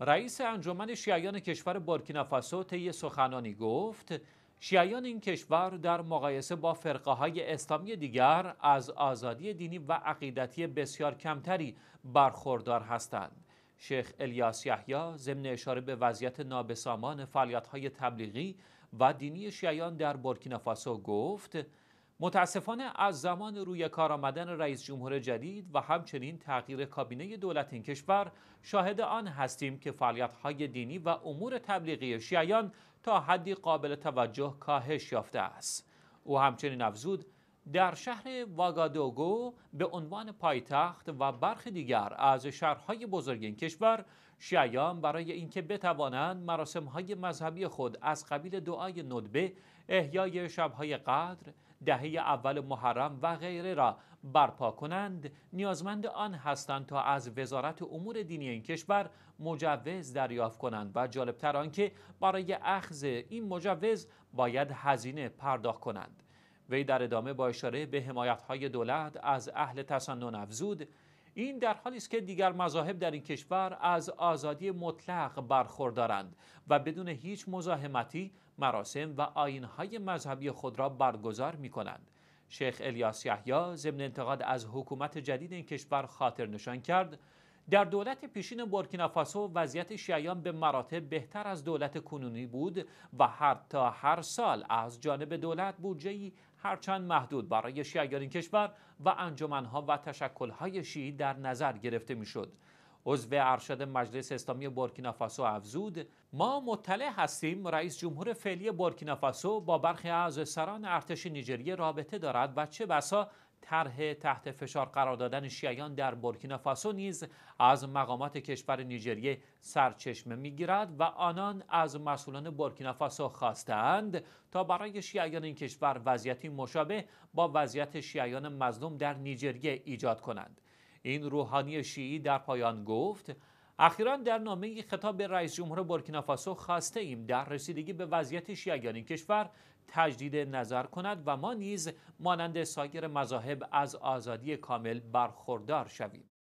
رئیس انجمن شیعیان کشور بورکینافاسو طی سخنانی گفت شیعیان این کشور در مقایسه با فرقه های اسلامی دیگر از آزادی دینی و عقیدتی بسیار کمتری برخوردار هستند. شیخ الیاس یحیی ضمن اشاره به وضعیت نابسامان فعالیت های تبلیغی و دینی شیعیان در بورکینافاسو گفت متاسفانه از زمان روی کار آمدن رئیس جمهور جدید و همچنین تغییر کابینه دولت این کشور شاهد آن هستیم که فعالیت‌های دینی و امور تبلیغی شیعیان تا حدی قابل توجه کاهش یافته است او همچنین افزود در شهر واگادوگو به عنوان پایتخت و برخی دیگر از شهرهای بزرگ این کشور شیعیان برای اینکه بتوانند مراسمهای مذهبی خود از قبیل دعای ندبه احیای شبهای قدر دهه اول محرم و غیره را برپا کنند نیازمند آن هستند تا از وزارت امور دینی این کشور مجوز دریافت کنند و جالبتر آنکه برای اخذ این مجوز باید هزینه پرداخت کنند وی در ادامه با اشاره به حمایت دولت از اهل تسنن افزود این در حالی است که دیگر مذاهب در این کشور از آزادی مطلق برخوردارند و بدون هیچ مزاحمتی مراسم و آینهای مذهبی خود را برگزار می کنند. شیخ الیاس یحیی ضمن انتقاد از حکومت جدید این کشور خاطر نشان کرد در دولت پیشین بورکینافاسو وضعیت شیعیان به مراتب بهتر از دولت کنونی بود و هر تا هر سال از جانب دولت بودجه‌ای هرچند محدود برای شیعیان این کشور و انجمنها و تشکل‌های شیعی در نظر گرفته میشد. عضو ارشد مجلس اسلامی بورکینافاسو افزود ما مطلع هستیم رئیس جمهور فعلی بورکینافاسو با برخی از سران ارتش نیجریه رابطه دارد و چه بسا طرح تحت فشار قرار دادن شیعیان در بورکینافاسو نیز از مقامات کشور نیجریه سرچشمه میگیرد و آنان از مسئولان بورکینافاسو خواستند تا برای شیعیان این کشور وضعیتی مشابه با وضعیت شیعیان مظلوم در نیجریه ایجاد کنند این روحانی شیعی در پایان گفت اخیرا در نامه خطاب به رئیس جمهور بورکینافاسو خواسته ایم در رسیدگی به وضعیت شیعیان این کشور تجدید نظر کند و ما نیز مانند سایر مذاهب از آزادی کامل برخوردار شویم